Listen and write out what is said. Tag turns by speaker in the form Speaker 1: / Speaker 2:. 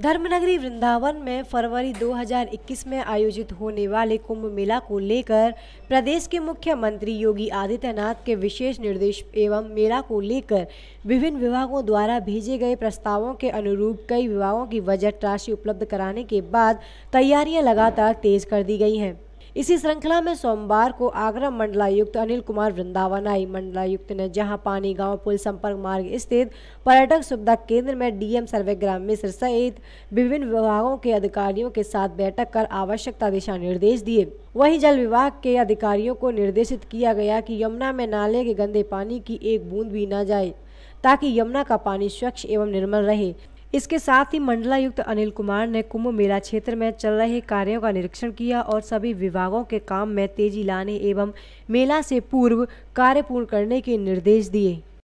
Speaker 1: धर्मनगरी वृंदावन में फरवरी 2021 में आयोजित होने वाले कुंभ मेला को लेकर प्रदेश के मुख्यमंत्री योगी आदित्यनाथ के विशेष निर्देश एवं मेला को लेकर विभिन्न विभागों द्वारा भेजे गए प्रस्तावों के अनुरूप कई विभागों की बजट राशि उपलब्ध कराने के बाद तैयारियां लगातार तेज कर दी गई हैं इसी श्रृंखला में सोमवार को आगरा मंडलायुक्त अनिल कुमार वृंदावन आई मंडलायुक्त ने जहां पानी गांव पुल संपर्क मार्ग स्थित पर्यटक सुविधा केंद्र में डीएम सर्वेग्राम मिश्र सहित विभिन्न विभागों के अधिकारियों के साथ बैठक कर आवश्यकता दिशा निर्देश दिए वहीं जल विभाग के अधिकारियों को निर्देशित किया गया कि यमुना में नाले के गंदे पानी की एक बूंद भी न जाए ताकि यमुना का पानी स्वच्छ एवं निर्मल रहे इसके साथ ही मंडलायुक्त अनिल कुमार ने कुंभ मेला क्षेत्र में चल रहे कार्यों का निरीक्षण किया और सभी विभागों के काम में तेजी लाने एवं मेला से पूर्व कार्य पूर्ण करने के निर्देश दिए